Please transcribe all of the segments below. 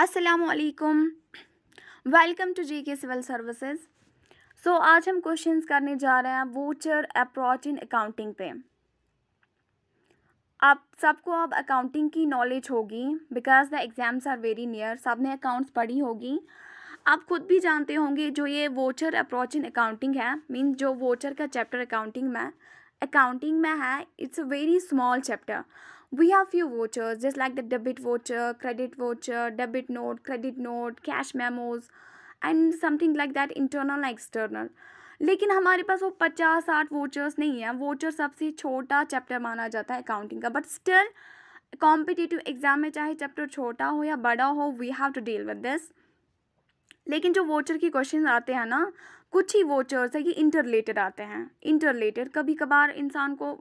असलकुम welcome to जी के civil services so आज हम क्वेश्चंस करने जा रहे हैं वोचर अप्रोच इन अकाउंटिंग पे आप सबको अब अकाउंटिंग की नॉलेज होगी because the exams are very near सब ने अकाउंट्स पढ़ी होगी आप खुद भी जानते होंगे जो ये वोचर अप्रोच इन अकाउंटिंग है मीन जो वोचर का चैप्टर अकाउंटिंग में अकाउंटिंग में है it's a very small chapter we have few vouchers just like the debit voucher credit voucher debit note credit note cash memos and something like that internal external लेकिन हमारे पास वो पचास साठ vouchers नहीं है वोचर सबसे छोटा चैप्टर माना जाता है अकाउंटिंग का बट स्टिल कॉम्पिटिटिव एग्जाम में चाहे चैप्टर छोटा हो या बड़ा हो we have to deal with this लेकिन जो वोचर की क्वेश्चन आते हैं ना कुछ ही वोचर्स है ये इंटरलेटेड आते हैं इंटरलेटेड कभी कभार इंसान को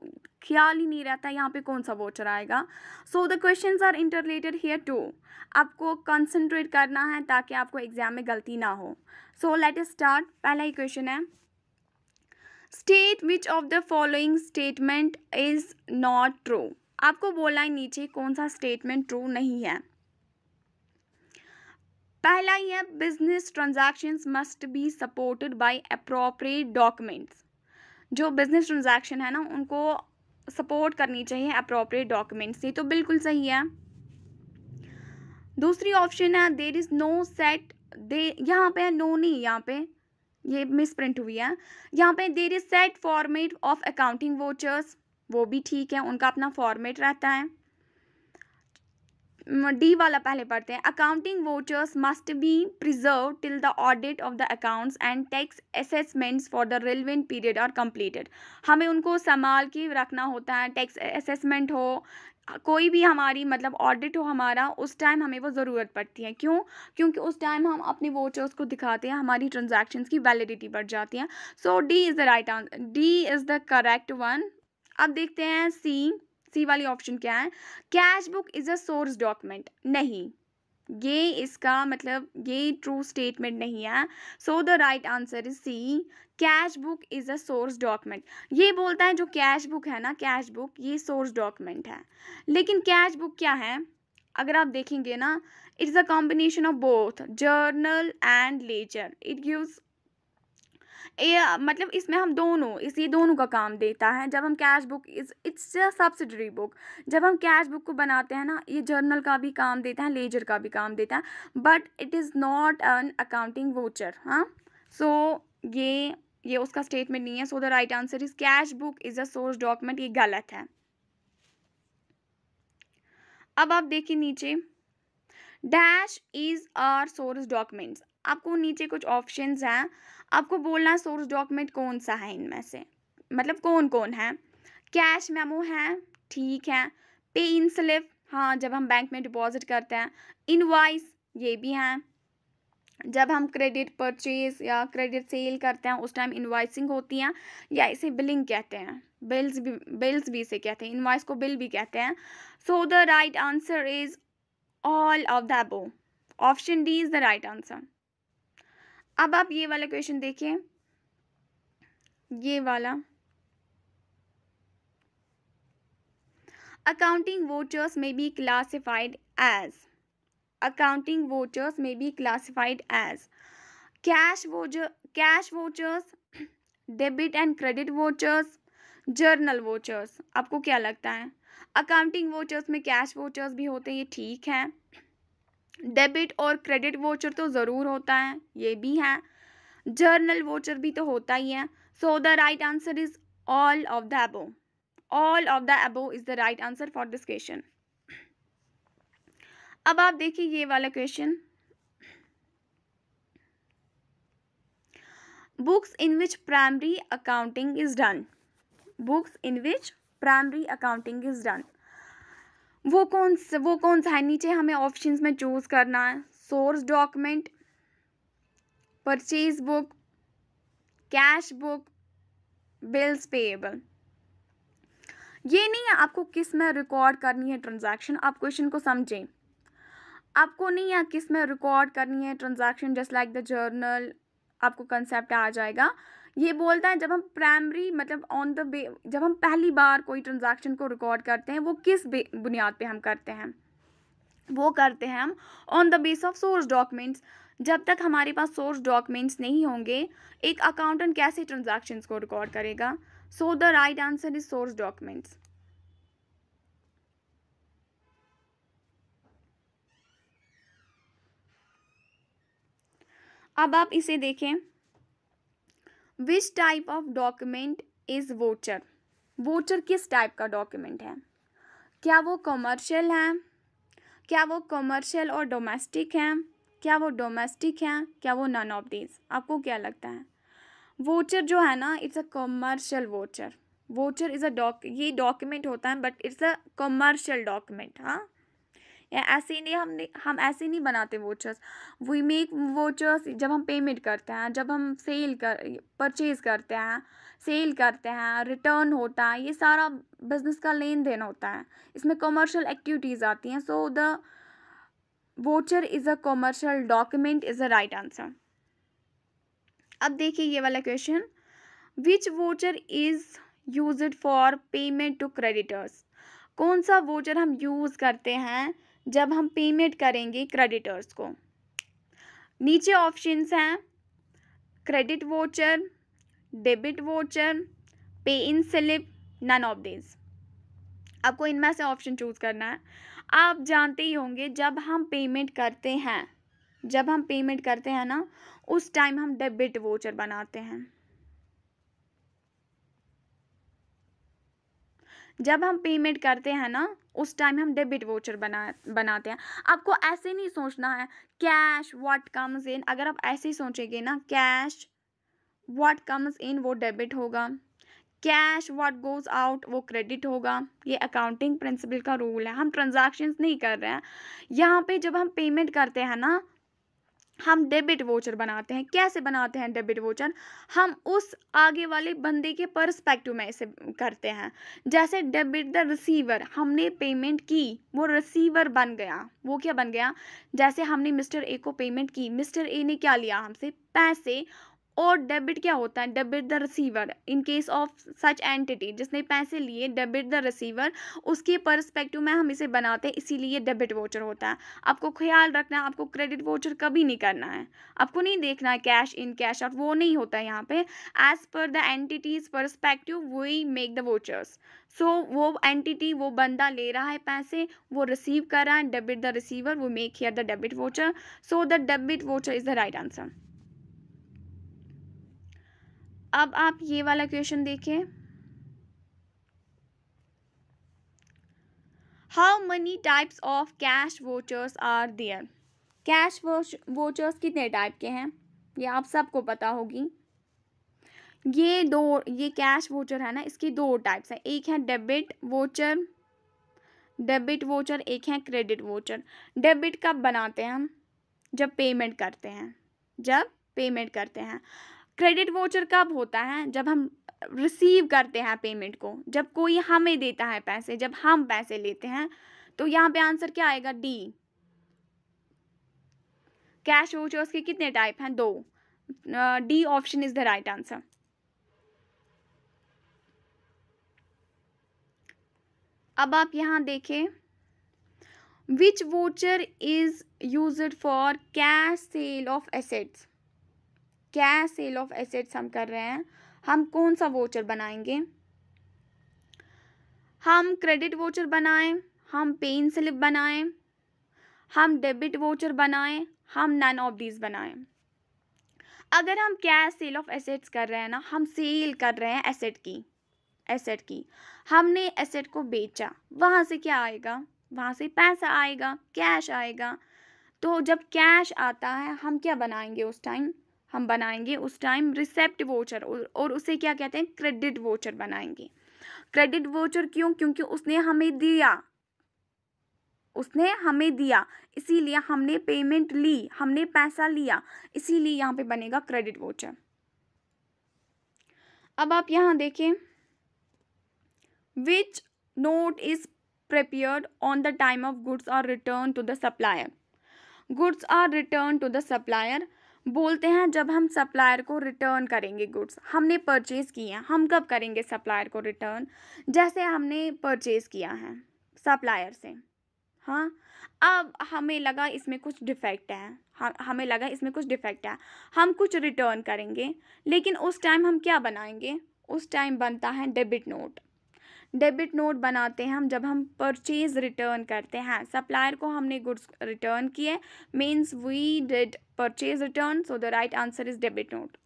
ख्याल ही नहीं रहता यहाँ पे कौन सा वोचर आएगा so the question are interrelated here too आपको कंसनट्रेट करना है ताकि आपको एग्जाम में गलती ना हो सो लेट स्टार्ट पहला ही क्वेश्चन है state which of the following statement is not true आपको बोला है नीचे कौन सा स्टेटमेंट ट्रू नहीं है पहला ही है business transactions must be supported by appropriate documents जो बिजनेस ट्रांजैक्शन है ना उनको सपोर्ट करनी चाहिए अप्रोप्रिएट डॉक्यूमेंट्स ये तो बिल्कुल सही है दूसरी ऑप्शन है there is no set the यहाँ पे है नो नहीं यहाँ पे ये मिस प्रिंट हुई है यहाँ पे there is set format of accounting vouchers वो भी ठीक है उनका अपना फॉर्मेट रहता है डी वाला पहले पढ़ते हैं accounting vouchers must be preserve till the audit of the accounts and tax assessments for the relevant period are completed हमें उनको संभाल के रखना होता है टैक्स असेसमेंट हो कोई भी हमारी मतलब ऑडिट हो हमारा उस टाइम हमें वो ज़रूरत पड़ती है क्यों क्योंकि उस टाइम हम अपने वोचर्स को दिखाते हैं हमारी ट्रांजेक्शन की वैलिडिटी बढ़ जाती है so D is the right answer D is the correct one अब देखते हैं सी सी वाली ऑप्शन क्या है cash book is a source document नहीं ये इसका मतलब ये ट्रू स्टेटमेंट नहीं है so the right answer is C cash book is a source document ये बोलता है जो कैश बुक है ना कैश बुक ये सोर्स डॉक्यूमेंट है लेकिन कैश बुक क्या है अगर आप देखेंगे ना it's a combination of both journal and ledger it gives ये मतलब इसमें हम दोनों इस ये दोनों का काम देता है जब हम cash book is it's a subsidiary book जब हम कैश बुक को बनाते हैं ना ये जर्नल का भी काम देता है लेजर का भी काम देता है but it is not an accounting voucher हाँ सो so, ये ये उसका स्टेटमेंट नहीं है so the right answer is cash book is a source document ये गलत है अब आप देखिए नीचे dash is are source documents आपको नीचे कुछ ऑप्शंस हैं आपको बोलना सोर्स डॉक्यूमेंट कौन सा है इनमें से मतलब कौन कौन है कैश मेमो है ठीक है पे इन स्लिप हाँ जब हम बैंक में डिपॉजिट करते हैं इनवाइस ये भी हैं जब हम क्रेडिट परचेज या क्रेडिट सेल करते हैं उस टाइम इन्वाइसिंग होती है या इसे बिलिंग कहते हैं बिल्स भी बिल्स भी इसे कहते हैं इनवाइस को बिल भी कहते हैं so the right answer is all of the above option D is the right answer अब आप ये वाला क्वेश्चन देखिए ये वाला अकाउंटिंग वोटर्स में be classified as accounting vouchers में be classified as cash voucher cash vouchers debit and credit vouchers journal vouchers आपको क्या लगता है अकाउंटिंग वोटर्स में कैश वोटर्स भी होते हैं ये ठीक है डेबिट और क्रेडिट वोचर तो ज़रूर होता है ये भी है जर्नल वोचर भी तो होता ही है so the right answer is all of the above all of the above is the right answer for this question अब आप देखिए ये वाला question books in which primary accounting is done books in which primary accounting is done वो कौन सा वो कौन सा है नीचे हमें ऑप्शन में चूज़ करना है source document purchase book cash book bills payable ये नहीं है आपको किस में रिकॉर्ड करनी है ट्रांजैक्शन आप क्वेश्चन को समझें आपको नहीं है किस में रिकॉर्ड करनी है transaction just like the journal आपको कंसेप्ट आ जाएगा ये बोलता है जब हम प्राइमरी मतलब ऑन द बे जब हम पहली बार कोई ट्रांजैक्शन को रिकॉर्ड करते हैं वो किस बुनियाद पे हम करते हैं वो करते हैं हम on the base of source documents जब तक हमारे पास सोर्स डॉक्यूमेंट्स नहीं होंगे एक अकाउंटेंट कैसे ट्रांजैक्शंस को रिकॉर्ड करेगा so the right answer is source documents अब आप इसे देखें which type of document is voucher voucher किस टाइप का डॉक्यूमेंट है क्या वो कमर्शियल है क्या वो कमर्शियल और डोमेस्टिक हैं क्या वो डोमेस्टिक हैं क्या वो नन ऑफ दीज आपको क्या लगता है वोचर जो है ना it's a commercial voucher voucher is a doc ये डॉक्यूमेंट होता है but it's a commercial document हाँ ऐसे नहीं हम हम ऐसे नहीं बनाते वोचर्स वी मेक वोचर्स जब हम पेमेंट करते हैं जब हम सेल कर परचेज़ करते हैं सेल करते हैं रिटर्न होता है ये सारा बिजनेस का लेन देन होता है इसमें कॉमर्शल एक्टिविटीज़ आती हैं so the voucher is a commercial document is a right answer अब देखिए ये वाला question which voucher is use for payment to creditors कौन सा वोचर हम यूज़ करते हैं जब हम पेमेंट करेंगे क्रेडिटर्स को नीचे ऑप्शंस हैं credit voucher debit voucher pay in slip none of these आपको इनमें से ऑप्शन चूज़ करना है आप जानते ही होंगे जब हम पेमेंट करते हैं जब हम पेमेंट करते हैं ना उस टाइम हम डेबिट वोचर बनाते हैं जब हम पेमेंट करते हैं ना उस टाइम हम डेबिट वोचर बना बनाते हैं आपको ऐसे नहीं सोचना है कैश व्हाट कम्स इन अगर आप ऐसे ही सोचेंगे ना कैश व्हाट कम्स इन वो डेबिट होगा कैश व्हाट गोज़ आउट वो क्रेडिट होगा ये अकाउंटिंग प्रिंसिपल का रूल है हम ट्रांजैक्शंस नहीं कर रहे हैं यहाँ पे जब हम पेमेंट करते हैं ना हम डेबिट वोचर बनाते हैं कैसे बनाते हैं डेबिट वोचर हम उस आगे वाले बंदे के परस्पेक्टिव में इसे करते हैं जैसे डेबिट द रिसीवर हमने पेमेंट की वो रिसीवर बन गया वो क्या बन गया जैसे हमने मिस्टर ए को पेमेंट की मिस्टर ए ने क्या लिया हमसे पैसे और डेबिट क्या होता है debit the receiver in case of such entity जिसने पैसे लिए डेबिट द रिसीवर उसके परस्पेक्टिव में हम इसे बनाते हैं इसीलिए डेबिट वोचर होता है आपको ख्याल रखना है आपको क्रेडिट वोचर कभी नहीं करना है आपको नहीं देखना है कैश इन कैश आउट वो नहीं होता है यहाँ पे as per the entity's perspective we make the vouchers so वो एंटिटी वो बंदा ले रहा है पैसे वो रिसीव कर रहा है डेबिट द रिसीवर वो make here the debit voucher so the debit voucher is the right answer अब आप ये वाला क्वेश्चन देखें how many types of cash vouchers are there cash vouchers कितने टाइप के हैं ये आप सबको पता होगी ये दो ये कैश वोचर है ना इसकी दो टाइप्स हैं एक है डेबिट वोचर डेबिट वोचर एक है क्रेडिट वोचर डेबिट कब बनाते हैं हम जब पेमेंट करते हैं जब पेमेंट करते हैं क्रेडिट वोचर कब होता है जब हम रिसीव करते हैं पेमेंट को जब कोई हमें देता है पैसे जब हम पैसे लेते हैं तो यहाँ पे आंसर क्या आएगा डी कैश वोचर्स के कितने टाइप हैं दो D option is the right answer अब आप यहाँ देखें which voucher is use for cash sale of assets क्या सेल ऑफ एसेट्स हम कर रहे हैं हम कौन सा वोचर बनाएंगे हम क्रेडिट वोचर बनाएं हम पेन स्लिप बनाएं हम डेबिट वोचर बनाएं हम नन ऑफ डीज बनाएं अगर हम कैश सेल ऑफ एसेट्स कर रहे हैं ना हम सेल कर रहे हैं एसेट की एसेट की हमने एसेट को बेचा वहाँ से क्या आएगा वहाँ से पैसा आएगा कैश आएगा तो जब कैश आता है हम क्या बनाएंगे उस टाइम हम बनाएंगे उस टाइम रिसेप्ट वोचर और उसे क्या कहते हैं क्रेडिट वोचर बनाएंगे क्रेडिट वोचर क्यों क्योंकि उसने हमें दिया उसने हमें दिया इसीलिए हमने पेमेंट ली हमने पैसा लिया इसीलिए यहाँ पे बनेगा क्रेडिट वोचर अब आप यहाँ देखें which note is prepared on the time of goods are return to the supplier goods are return to the supplier बोलते हैं जब हम सप्लायर को रिटर्न करेंगे गुड्स हमने परचेज़ किए हैं हम कब करेंगे सप्लायर को रिटर्न जैसे हमने परचेज़ किया है सप्लायर से हाँ अब हमें लगा इसमें कुछ डिफेक्ट है हमें लगा इसमें कुछ डिफेक्ट है हम कुछ रिटर्न करेंगे लेकिन उस टाइम हम क्या बनाएंगे उस टाइम बनता है डेबिट नोट डेबिट नोट बनाते हैं हम जब हम परचेज रिटर्न करते हैं हाँ, सप्लायर को हमने गुड्स रिटर्न किए means we did purchase return so the right answer is debit note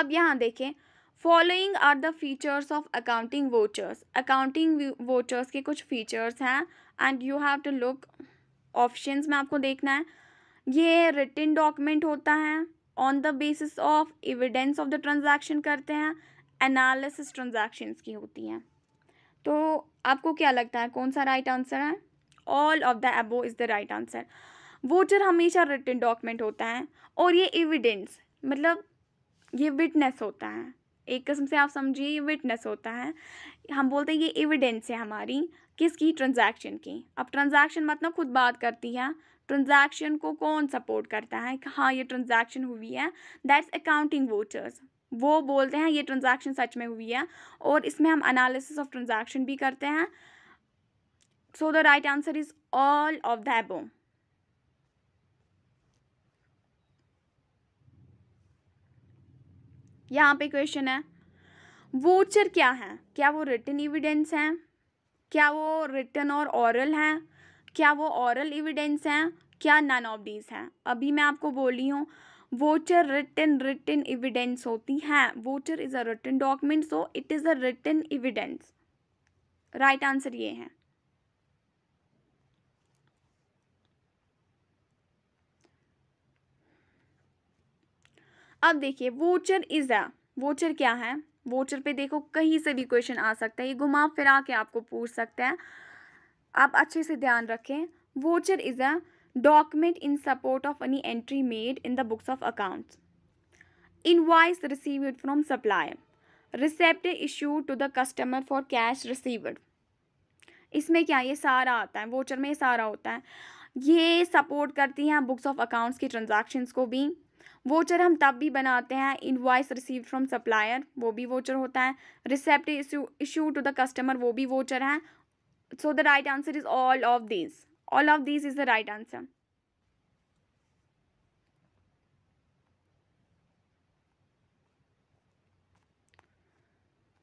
अब यहाँ देखें following are the features of accounting vouchers accounting vouchers के कुछ फीचर्स हैं and you have to look options में आपको देखना है ये रिटर्न डॉक्यूमेंट होता है on the basis of evidence of the transaction करते हैं एनालिसिस ट्रांजैक्शंस की होती हैं तो आपको क्या लगता है कौन सा राइट आंसर है all of the above is the right answer voucher हमेशा रिटर्न डॉक्यूमेंट होता है और ये एविडेंस मतलब ये विटनेस होता है एक किस्म से आप समझिए ये विटनेस होता है हम बोलते हैं ये एविडेंस है हमारी किसकी ट्रांजैक्शन की अब ट्रांजैक्शन मतलब खुद बात करती है ट्रांजैक्शन को कौन सपोर्ट करता है हाँ ये ट्रांजैक्शन हुई है दैट्स अकाउंटिंग वोटर्स वो बोलते हैं ये ट्रांजैक्शन सच में हुई है और इसमें हम एनालिसिस ऑफ ट्रांजैक्शन भी करते हैं so the right answer is all of the above यहाँ पे क्वेश्चन है वोचर क्या है क्या वो रिटर्न एविडेंस हैं क्या वो रिटर्न और ऑरल हैं क्या वो ऑरल एविडेंस हैं क्या नन ऑफ डीज हैं अभी मैं आपको बोल रही हूँ वोटर रिटन रिटन एविडेंस होती हैं voucher is a written document so it is a written evidence right answer ये है अब देखिए वोचर इज़ अ वोचर क्या है वोचर पे देखो कहीं से भी क्वेश्चन आ सकता है ये घुमा फिरा के आपको पूछ सकता है आप अच्छे से ध्यान रखें voucher is a document in support of any entry made in the books of in invoice received from supplier receipt issue to the customer for cash received इसमें क्या ये सारा आता है वोचर में ये सारा होता है ये सपोर्ट करती हैं बुक्स ऑफ अकाउंट्स की ट्रांजैक्शंस को भी वोचर हम तब भी बनाते हैं इनवॉइस रिसीव फ्रॉम सप्लायर वो भी वोचर होता है receipt issue to the customer वो भी वोचर है so the right answer is all of these all of these is the right answer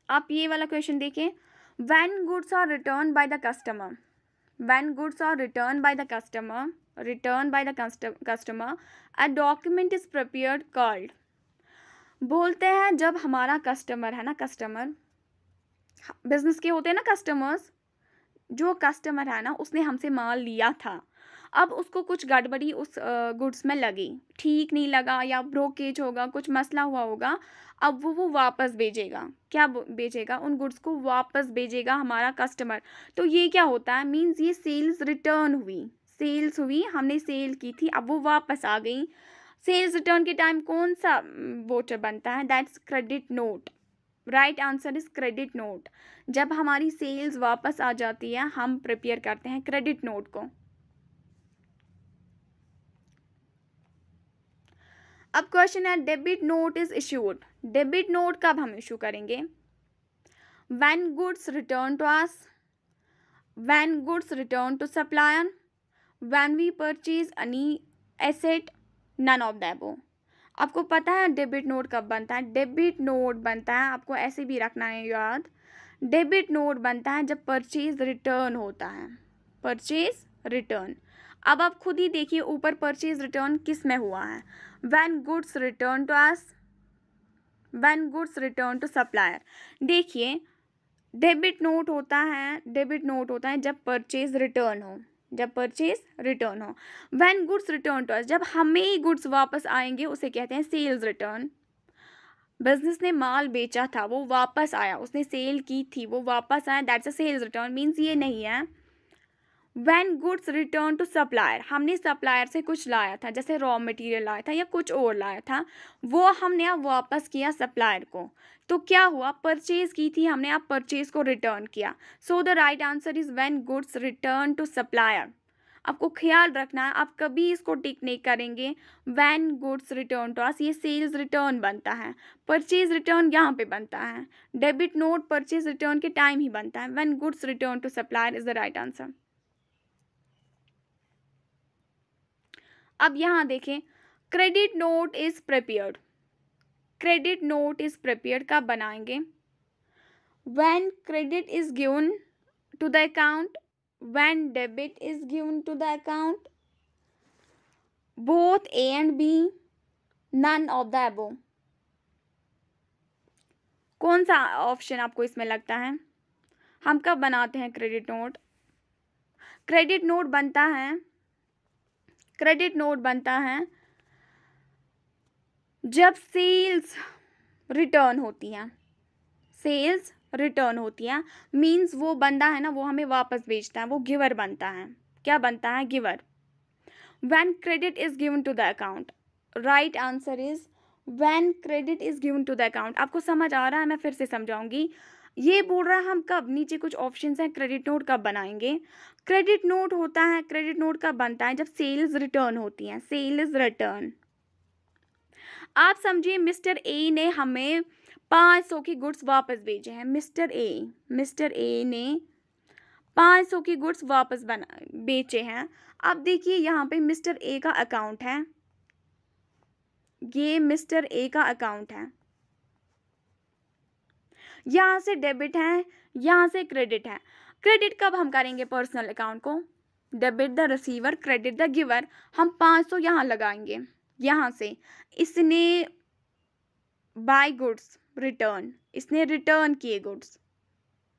आप ये वाला क्वेश्चन देखें when goods are return by the customer when goods are return by the customer return by the customer a document is prepare called बोलते हैं जब हमारा customer है ना कस्टमर बिजनेस के होते हैं ना कस्टमर्स जो कस्टमर है ना उसने हमसे माल लिया था अब उसको कुछ गड़बड़ी उस गुड्स में लगी ठीक नहीं लगा या ब्रोकेज होगा कुछ मसला हुआ होगा अब वो वो वापस भेजेगा क्या भेजेगा उन गुड्स को वापस भेजेगा हमारा कस्टमर तो ये क्या होता है मीन्स ये सेल्स रिटर्न हुई सेल्स हुई हमने सेल की थी अब वो वापस आ गई सेल्स रिटर्न के टाइम कौन सा वोटर बनता है that's credit note right answer is credit note जब हमारी सेल्स वापस आ जाती है हम प्रिपेयर करते हैं क्रेडिट नोट को अब क्वेश्चन है debit note is issued debit note कब हम इशू करेंगे when goods return to us when goods return to supplier when we purchase any asset none of the above आपको पता है डेबिट नोट कब बनता है डेबिट नोट बनता है आपको ऐसे भी रखना है याद डेबिट नोट बनता है जब परचेज रिटर्न होता है परचेज रिटर्न अब आप खुद ही देखिए ऊपर परचेज रिटर्न किस में हुआ है when goods return to us when goods return to supplier देखिए डेबिट नोट होता है डेबिट नोट होता है जब परचेज रिटर्न हो जब परचेज रिटर्न हो when goods return to us जब हमें ही गुड्स वापस आएंगे उसे कहते हैं सेल्स रिटर्न बिजनेस ने माल बेचा था वो वापस आया उसने सेल की थी वो वापस आया that's a sales return means ये नहीं है when goods return to supplier हमने सप्लायर से कुछ लाया था जैसे रॉ मटेरियल लाया था या कुछ और लाया था वो हमने अब वापस किया सप्लायर को तो क्या हुआ परचेज़ की थी हमने अब परचेज़ को रिटर्न किया so the right answer is when goods return to supplier आपको ख्याल रखना है आप कभी इसको टिक नहीं करेंगे when goods return to us ये सेल्स रिटर्न बनता है परचेज रिटर्न यहाँ पे बनता है डेबिट नोट परचेज रिटर्न के टाइम ही बनता है when goods return to supplier is the right answer अब यहाँ देखें credit note is prepared credit note is prepared कब बनाएंगे when credit is given to the account when debit is given to the account both A and B none of the above कौन सा option आपको इसमें लगता है हम कब बनाते हैं क्रेडिट नोट क्रेडिट नोट बनता है क्रेडिट नोट बनता है जब सेल्स रिटर्न होती हैं सेल्स रिटर्न होती हैं मीन्स वो बंदा है ना वो हमें वापस भेजता है वो गिवर बनता है क्या बनता है giver when credit is given to the account right answer is when credit is given to the account आपको समझ आ रहा है मैं फिर से समझाऊंगी ये बोल रहा है हम कब नीचे कुछ ऑप्शन हैं क्रेडिट नोट कब बनाएंगे क्रेडिट नोट होता है क्रेडिट नोट कब बनता है जब सेल्स रिटर्न होती हैं सेल्स रिटर्न आप समझिए मिस्टर ए ने हमें पाँच सौ की गुड्स वापस भेजे हैं मिस्टर ए मिस्टर ए ने पाँच सौ की गुड्स वापस बना बेचे हैं अब देखिए यहाँ पे मिस्टर ए का अकाउंट है ये मिस्टर ए का अकाउंट है यहाँ से डेबिट है यहाँ से क्रेडिट है क्रेडिट कब हम करेंगे पर्सनल अकाउंट को debit the receiver credit the giver हम पाँच सौ यहाँ लगाएंगे यहाँ से इसने बाय गुड्स रिटर्न इसने रिटर्न किए goods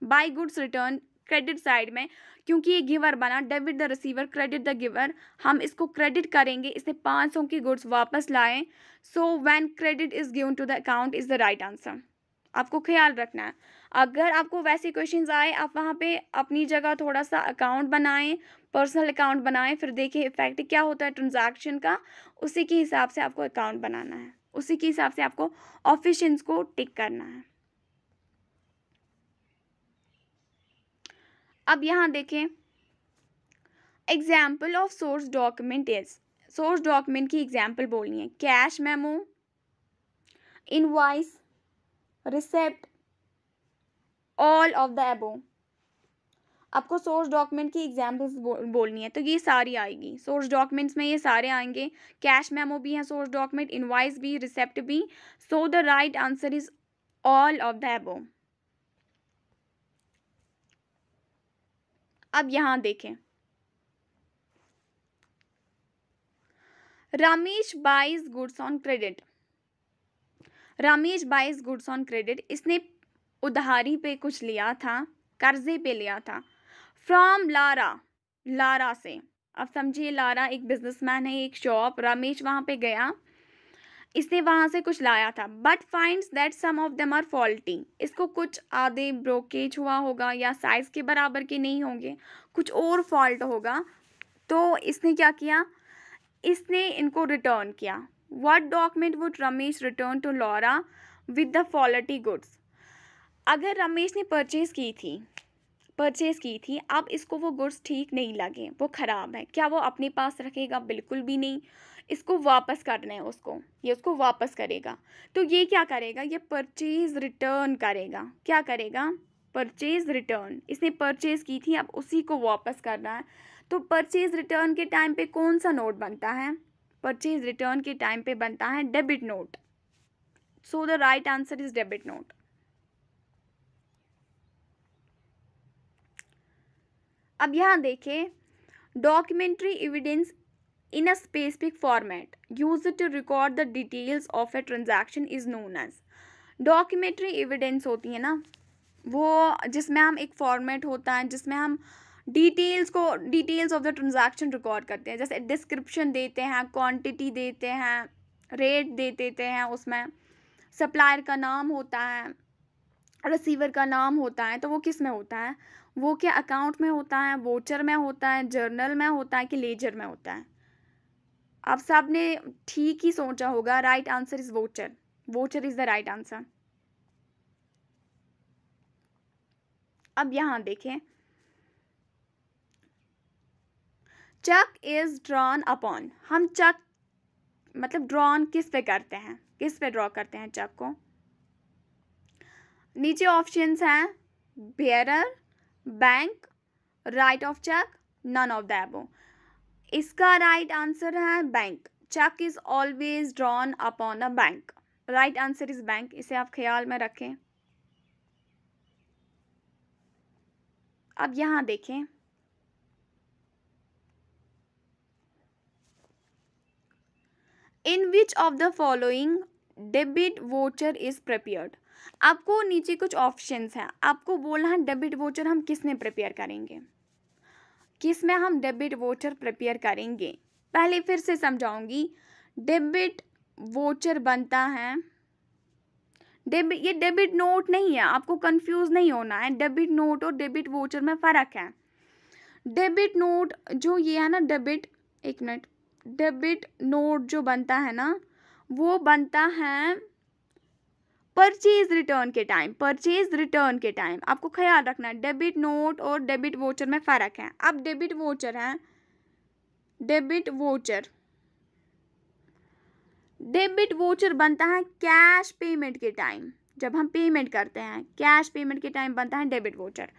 by goods return credit side में क्योंकि ये गिवर बना debit the receiver credit the giver हम इसको क्रेडिट करेंगे इसने पाँच सौ की गुड्स वापस लाएं so when credit is given to the account is the right answer आपको ख्याल रखना है अगर आपको वैसे क्वेश्चंस आए आप वहाँ पे अपनी जगह थोड़ा सा अकाउंट बनाएं पर्सनल अकाउंट बनाएं फिर देखिए इफेक्ट क्या होता है ट्रांजैक्शन का उसी के हिसाब से आपको अकाउंट बनाना है उसी के हिसाब से आपको ऑफिशंस को टिक करना है अब यहाँ देखें example of source document is source document की एग्जाम्पल बोलनी है cash memo invoice receipt all of the above आपको सोर्स डॉक्यूमेंट की एग्जाम्पल्स बोलनी है तो ये सारी आएगी सोर्स डॉक्यूमेंट्स में ये सारे आएंगे कैश मेमो भी है सोर्स डॉक्यूमेंट इनवाइस भी रिसेप्ट भी so the right answer is all of the above अब यहां देखें Ramesh buys goods on credit Ramesh buys goods on credit इसने उधारी पे कुछ लिया था कर्जे पे लिया था फ्रॉम लारा लारा से अब समझिए लारा एक बिजनेसमैन है एक शॉप रमेश वहाँ पे गया इसने वहाँ से कुछ लाया था but finds that some of them are faulty इसको कुछ आधे ब्रोकेज हुआ होगा या साइज़ के बराबर के नहीं होंगे कुछ और फॉल्ट होगा तो इसने क्या किया इसने इनको रिटर्न किया what document would Ramesh return to Laura with the quality goods अगर रमेश ने परचेज़ की थी परचेज़ की थी अब इसको वो गुड्स ठीक नहीं लगे वो ख़राब है क्या वो अपने पास रखेगा बिल्कुल भी नहीं इसको वापस करना है उसको ये उसको वापस करेगा तो ये क्या करेगा ये परचेज़ रिटर्न करेगा क्या करेगा परचेज़ रिटर्न इसने परचेज़ की थी अब उसी को वापस करना है तो परचेज़ रिटर्न के टाइम पे कौन सा नोट बनता है परचेज रिटर्न के टाइम पे बनता है debit note so the right answer is debit note अब यहाँ देखें documentary evidence in a specific format use to record the details of a transaction is known as documentary evidence होती है ना वो जिसमें हम एक फॉर्मेट होता है जिसमें हम डिटेल्स को details of the transaction record करते हैं जैसे डिस्क्रिप्शन देते हैं क्वांटिटी देते हैं रेट दे देते हैं उसमें सप्लायर का नाम होता है रिसीवर का नाम होता है तो वो किस में होता है वो क्या अकाउंट में होता है वोचर में होता है जर्नल में होता है कि लेजर में होता है आप सब ने ठीक ही सोचा होगा right answer is voucher voucher is the right answer अब यहाँ देखें चक इज़ ड्रॉन अपॉन हम चक मतलब ड्रॉन किस पे करते हैं किस पे ड्रॉ करते हैं चक को नीचे ऑप्शंस हैं bearer bank write off cheque none of the above इसका राइट right आंसर है bank cheque is always drawn upon a bank right answer is bank इसे आप ख्याल में रखें अब यहाँ देखें in which of the following debit voucher is prepared आपको नीचे कुछ ऑप्शंस हैं आपको बोलना है डेबिट वोचर हम किस में प्रपेयर करेंगे किस में हम डेबिट वोचर प्रपेयर करेंगे पहले फिर से समझाऊंगी डेबिट वोचर बनता है डेबिट ये डेबिट नोट नहीं है आपको कंफ्यूज नहीं होना है डेबिट नोट और डेबिट वोचर में फ़र्क है डेबिट नोट जो ये है ना डेबिट एक मिनट डेबिट नोट जो बनता है ना वो बनता है परचेज रिटर्न के टाइम परचेज रिटर्न के टाइम आपको ख्याल रखना है डेबिट नोट और डेबिट वोचर में फ़र्क है अब डेबिट वोचर है डेबिट वोचर डेबिट वोचर बनता है कैश पेमेंट के टाइम जब हम पेमेंट करते हैं कैश पेमेंट के टाइम बनता है डेबिट वोचर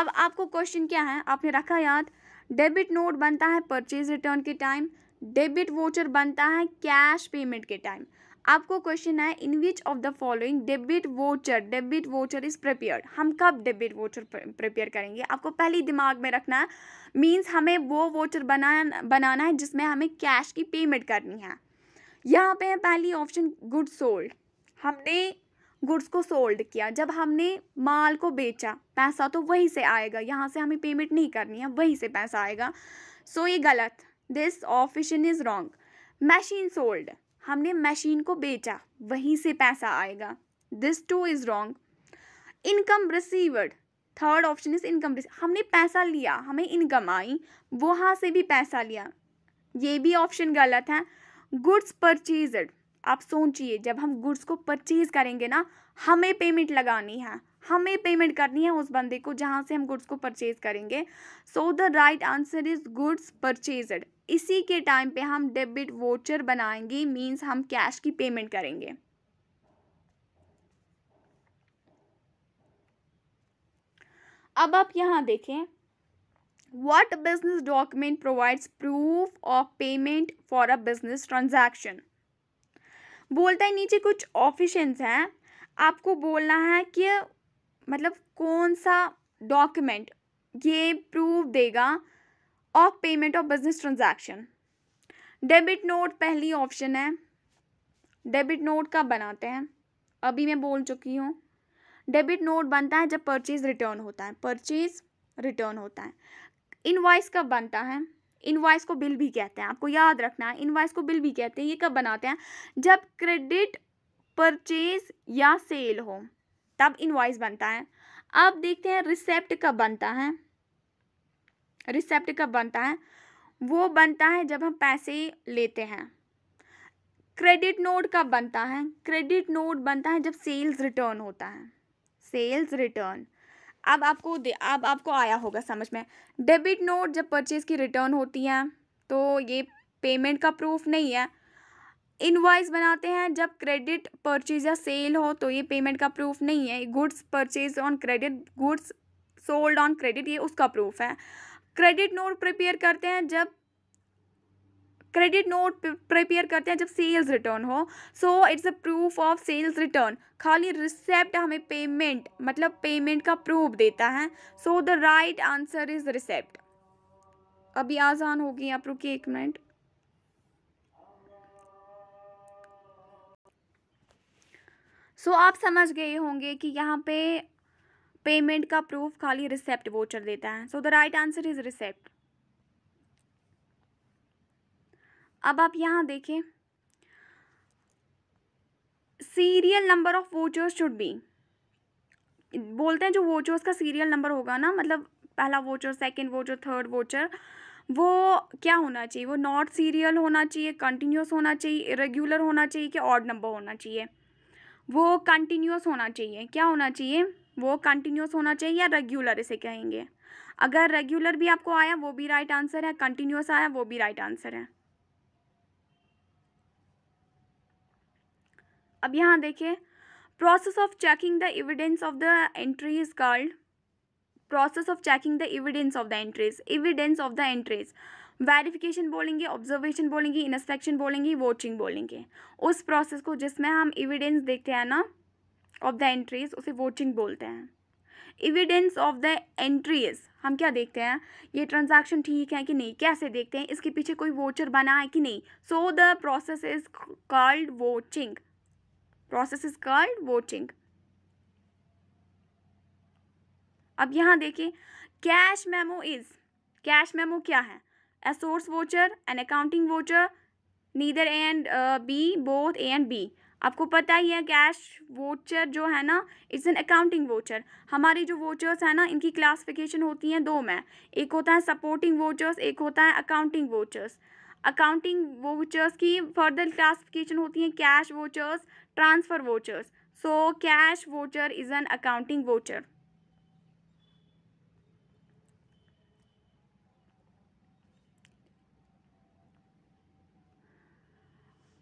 अब आपको क्वेश्चन क्या है आपने रखा याद डेबिट नोट बनता है परचेज रिटर्न के टाइम डेबिट वोचर बनता है कैश पेमेंट के टाइम आपको क्वेश्चन है in which of the following debit voucher debit voucher is prepare हम कब डेबिट वोचर प्रिपेयर करेंगे आपको पहले दिमाग में रखना है मीन्स हमें वो वोचर बना बनाना है जिसमें हमें कैश की पेमेंट करनी है यहाँ पे है पहली ऑप्शन गुड्स सोल्ड हमने गुड्स को सोल्ड किया जब हमने माल को बेचा पैसा तो वहीं से आएगा यहाँ से हमें पेमेंट नहीं करनी है वहीं से पैसा आएगा सो so, ये गलत this option is wrong machine sold हमने मशीन को बेचा वहीं से पैसा आएगा this too is wrong income received third option is income हमने पैसा लिया हमें इनकम आई वहाँ से भी पैसा लिया ये भी ऑप्शन गलत है गुड्स परचेज आप सोचिए जब हम गुड्स को परचेज करेंगे ना हमें पेमेंट लगानी है हमें पेमेंट करनी है उस बंदे को जहाँ से हम गुड्स को परचेज़ करेंगे so the right answer is goods purchased इसी के टाइम पे हम डेबिट वोचर बनाएंगे मीन्स हम कैश की पेमेंट करेंगे अब आप यहाँ देखें what business document provides proof of payment for a business transaction बोलता है नीचे कुछ ऑफिशंस हैं आपको बोलना है कि मतलब कौन सा डॉक्यूमेंट ये प्रूव देगा of payment of business transaction debit note पहली ऑप्शन है डेबिट नोट कब बनाते हैं अभी मैं बोल चुकी हूँ डेबिट नोट बनता है जब परचेज रिटर्न होता है परचेज रिटर्न होता है इनवॉइस कब बनता है इनवॉइस को बिल भी कहते हैं आपको याद रखना है इनवॉइस को बिल भी कहते हैं ये कब बनाते हैं जब क्रेडिट परचेज या सेल हो तब इनवॉइस बनता है अब देखते हैं रिसेप्ट कब बनता है रिसेप्ट कब बनता है वो बनता है जब हम पैसे लेते हैं क्रेडिट नोट कब बनता है क्रेडिट नोट बनता है जब सेल्स रिटर्न होता है सेल्स रिटर्न अब आपको अब आपको आया होगा समझ में डेबिट नोट जब परचेज़ की रिटर्न होती है तो ये पेमेंट का प्रूफ नहीं है इनवाइस बनाते हैं जब क्रेडिट परचेज या सेल हो तो ये पेमेंट का प्रूफ नहीं है goods purchase on credit goods sold on credit ये उसका प्रूफ है क्रेडिट नोट प्रिपेयर करते हैं जब क्रेडिट नोट प्रिपेयर करते हैं जब सेल्स रिटर्न हो so it's a proof of sales return खाली रिसेप्ट हमें पेमेंट मतलब पेमेंट का प्रूफ देता है so the right answer is receipt अभी आसान होगी आप रुकी एक मिनट सो आप समझ गए होंगे कि यहाँ पे पेमेंट का प्रूफ खाली रिसेप्ट वोचर देता है so the right answer is receipt अब आप यहाँ देखें serial number of vouchers should be बोलते हैं जो वोचर्स का सीरियल नंबर होगा ना मतलब पहला voucher second voucher third voucher वो क्या होना चाहिए वो नॉट सीरियल होना चाहिए कंटिन्यूस होना चाहिए रेगुलर होना चाहिए कि ऑड नंबर होना चाहिए वो कंटिन्यूस होना चाहिए क्या होना चाहिए वो कंटिन्यूस होना चाहिए या रेगुलर इसे कहेंगे अगर रेगुलर भी आपको आया वो भी राइट आंसर है कंटिन्यूस आया वो भी राइट आंसर है अब यहाँ देखिए process of checking the evidence of the entry is called process of checking the evidence of the entries evidence of the entries verification बोलेंगे ऑब्जर्वेशन बोलेंगे इंस्पेक्शन बोलेंगे वोटिंग बोलेंगे उस प्रोसेस को जिसमें हम इविडेंस देखते हैं ना ऑफ द एंट्रीज उसे वोटिंग बोलते हैं इविडेंस ऑफ द एंट्रीज हम क्या देखते हैं ये ट्रांजैक्शन ठीक है कि नहीं कैसे देखते हैं इसके पीछे कोई वोचर बना है कि नहीं so the process is called vouching process is called vouching अब यहाँ देखिए cash memo is cash memo क्या है a source voucher an accounting voucher neither A and B both A and B आपको पता ही है कैश वोचर जो है ना इट्स एन अकाउंटिंग वोचर हमारी जो वोचर्स हैं ना इनकी क्लासिफिकेशन होती हैं दो में एक होता है सपोर्टिंग वोचर्स एक होता है अकाउंटिंग वोचर्स अकाउंटिंग वोचर्स की फर्दर क्लासिफिकेशन होती हैं cash vouchers transfer vouchers so cash voucher is an accounting voucher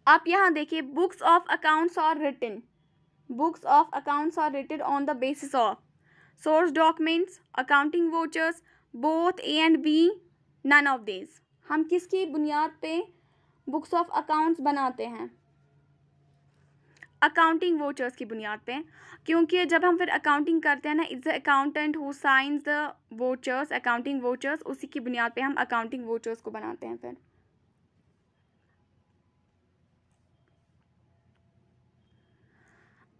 आप यहाँ देखिए बुक्स ऑफ अकाउंट्स और रिटर्न बुक्स ऑफ अकाउंट्स और return on the basis of source documents accounting vouchers both A and B none of this हम किसकी बुनियाद पे books of accounts बनाते हैं अकाउंटिंग वोचर्स की बुनियाद पे क्योंकि जब हम फिर अकाउंटिंग करते हैं ना is the accountant who signs the vouchers accounting vouchers उसी की बुनियाद पे हम अकाउंटिंग वोचर्स को बनाते हैं फिर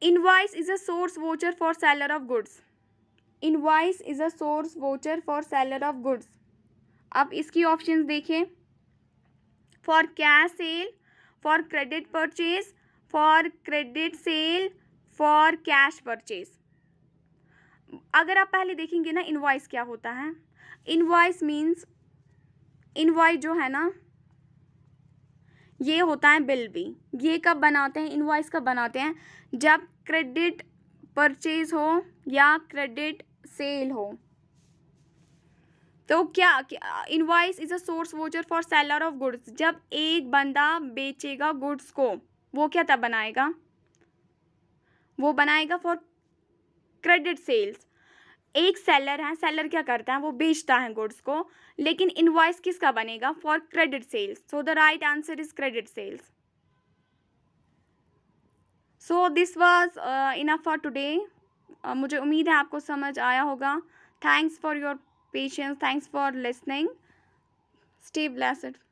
invoice is a source voucher for seller of goods invoice is a source voucher for seller of goods अब इसकी ऑप्शन देखें for cash sale for credit purchase for credit sale for cash purchase अगर आप पहले देखेंगे ना invoice क्या होता है इनवाइस मीन्स इनवाइस जो है ना ये होता है बिल भी ये कब बनाते हैं इनवाइस कब बनाते हैं जब क्रेडिट परचेज हो या क्रेडिट सेल हो तो क्या, in invoice is a source voucher for seller of goods जब एक बंदा बेचेगा गुड्स को वो क्या तब बनाएगा वो बनाएगा फॉर क्रेडिट सेल्स एक सेलर है सेलर क्या करता है वो बेचता है गुड्स को लेकिन इनवाइस किसका बनेगा for credit sales so the right answer is credit sales so this was enough for today मुझे उम्मीद है आपको समझ आया होगा thanks for your patience thanks for listening stay blessed